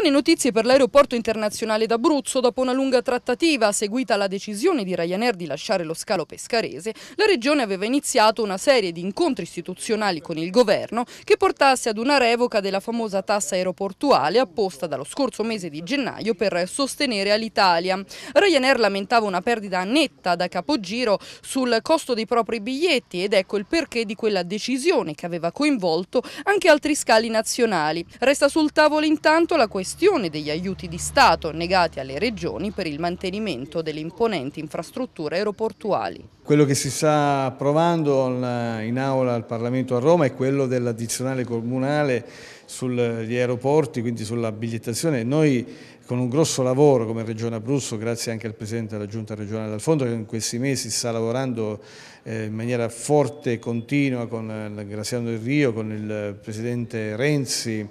Buone notizie per l'aeroporto internazionale d'Abruzzo. Dopo una lunga trattativa seguita alla decisione di Ryanair di lasciare lo scalo pescarese, la regione aveva iniziato una serie di incontri istituzionali con il governo che portasse ad una revoca della famosa tassa aeroportuale apposta dallo scorso mese di gennaio per sostenere all'Italia. Ryanair lamentava una perdita netta da capogiro sul costo dei propri biglietti ed ecco il perché di quella decisione che aveva coinvolto anche altri scali nazionali. Resta sul tavolo intanto la questione gestione degli aiuti di Stato negati alle regioni per il mantenimento delle imponenti infrastrutture aeroportuali. Quello che si sta approvando in aula al Parlamento a Roma è quello dell'addizionale comunale sugli aeroporti, quindi sulla bigliettazione. Noi con un grosso lavoro come Regione Abruzzo, grazie anche al Presidente della Giunta regionale del Fondo che in questi mesi sta lavorando eh, in maniera forte e continua con eh, Graziano Del Rio, con il Presidente Renzi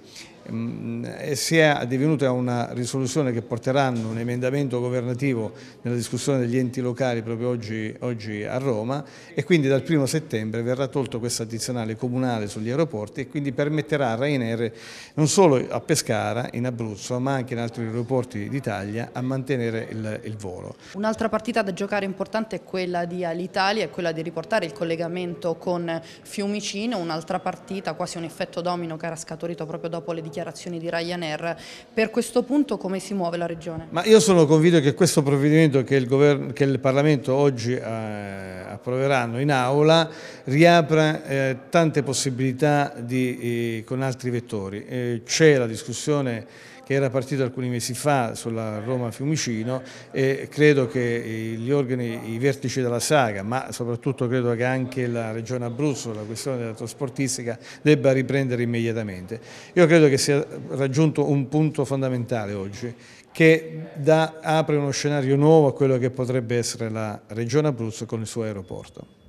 si è divenuta una risoluzione che porteranno un emendamento governativo nella discussione degli enti locali proprio oggi, oggi, a Roma e quindi dal primo settembre verrà tolto questo addizionale comunale sugli aeroporti e quindi permetterà a Rainer non solo a Pescara, in Abruzzo, ma anche in altri aeroporti d'Italia a mantenere il, il volo. Un'altra partita da giocare importante è quella di Alitalia, è quella di riportare il collegamento con Fiumicino, un'altra partita, quasi un effetto domino che era scaturito proprio dopo le dichiarazioni dichiarazioni di Ryanair. Per questo punto come si muove la Regione? Ma io sono convinto che questo provvedimento che il, governo, che il Parlamento oggi eh, approveranno in aula riapra eh, tante possibilità di, eh, con altri vettori. Eh, c'è la discussione che era partito alcuni mesi fa sulla Roma Fiumicino e credo che gli organi, i vertici della saga, ma soprattutto credo che anche la Regione Abruzzo, la questione della trasportistica, debba riprendere immediatamente. Io credo che sia raggiunto un punto fondamentale oggi che dà, apre uno scenario nuovo a quello che potrebbe essere la Regione Abruzzo con il suo aeroporto.